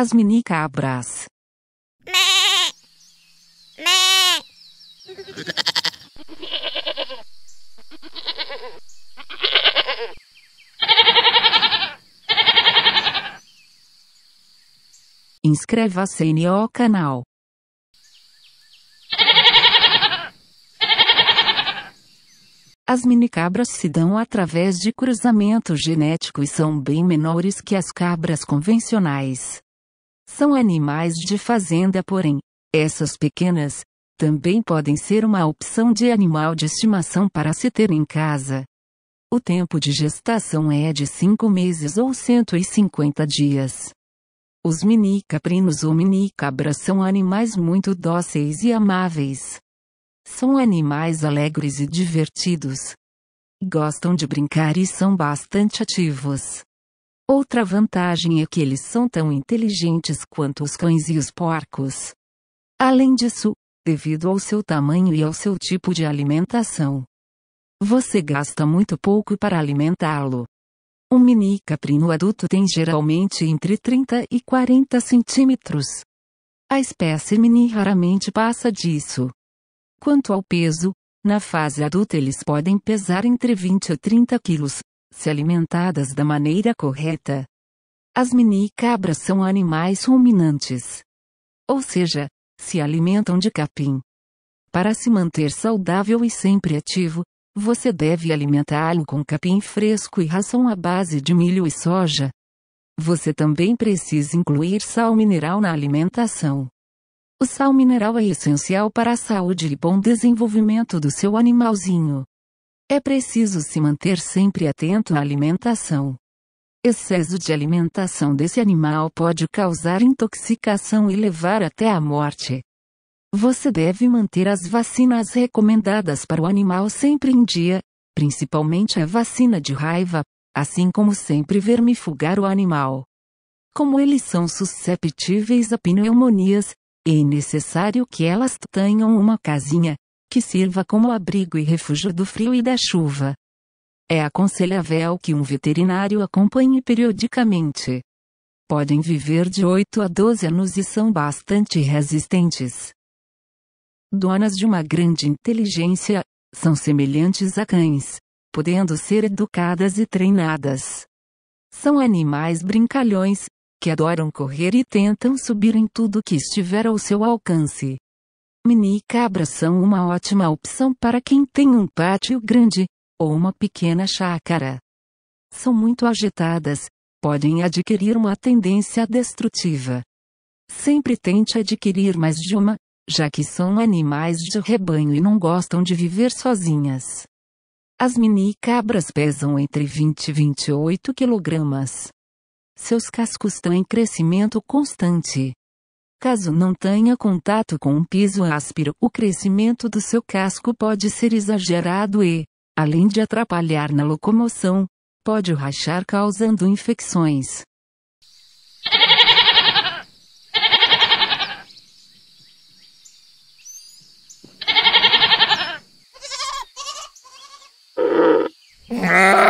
as minicabras. Inscreva-se no canal. As minicabras se dão através de cruzamento genético e são bem menores que as cabras convencionais. São animais de fazenda, porém, essas pequenas também podem ser uma opção de animal de estimação para se ter em casa. O tempo de gestação é de 5 meses ou 150 dias. Os mini caprinos ou mini cabras são animais muito dóceis e amáveis. São animais alegres e divertidos. Gostam de brincar e são bastante ativos. Outra vantagem é que eles são tão inteligentes quanto os cães e os porcos. Além disso, devido ao seu tamanho e ao seu tipo de alimentação, você gasta muito pouco para alimentá-lo. Um mini caprino adulto tem geralmente entre 30 e 40 centímetros. A espécie mini raramente passa disso. Quanto ao peso, na fase adulta eles podem pesar entre 20 e 30 quilos, se alimentadas da maneira correta. As mini-cabras são animais ruminantes. Ou seja, se alimentam de capim. Para se manter saudável e sempre ativo, você deve alimentá-lo com capim fresco e ração à base de milho e soja. Você também precisa incluir sal mineral na alimentação. O sal mineral é essencial para a saúde e bom desenvolvimento do seu animalzinho. É preciso se manter sempre atento à alimentação. Excesso de alimentação desse animal pode causar intoxicação e levar até a morte. Você deve manter as vacinas recomendadas para o animal sempre em dia, principalmente a vacina de raiva, assim como sempre vermifugar o animal. Como eles são susceptíveis a pneumonias, é necessário que elas tenham uma casinha, que sirva como abrigo e refúgio do frio e da chuva. É aconselhável que um veterinário acompanhe periodicamente. Podem viver de 8 a 12 anos e são bastante resistentes. Donas de uma grande inteligência, são semelhantes a cães, podendo ser educadas e treinadas. São animais brincalhões, que adoram correr e tentam subir em tudo que estiver ao seu alcance. Mini cabras são uma ótima opção para quem tem um pátio grande ou uma pequena chácara. São muito agitadas, podem adquirir uma tendência destrutiva. Sempre tente adquirir mais de uma, já que são animais de rebanho e não gostam de viver sozinhas. As mini cabras pesam entre 20 e 28 kg. Seus cascos estão em crescimento constante. Caso não tenha contato com um piso áspero, o crescimento do seu casco pode ser exagerado e, além de atrapalhar na locomoção, pode rachar causando infecções. Ah!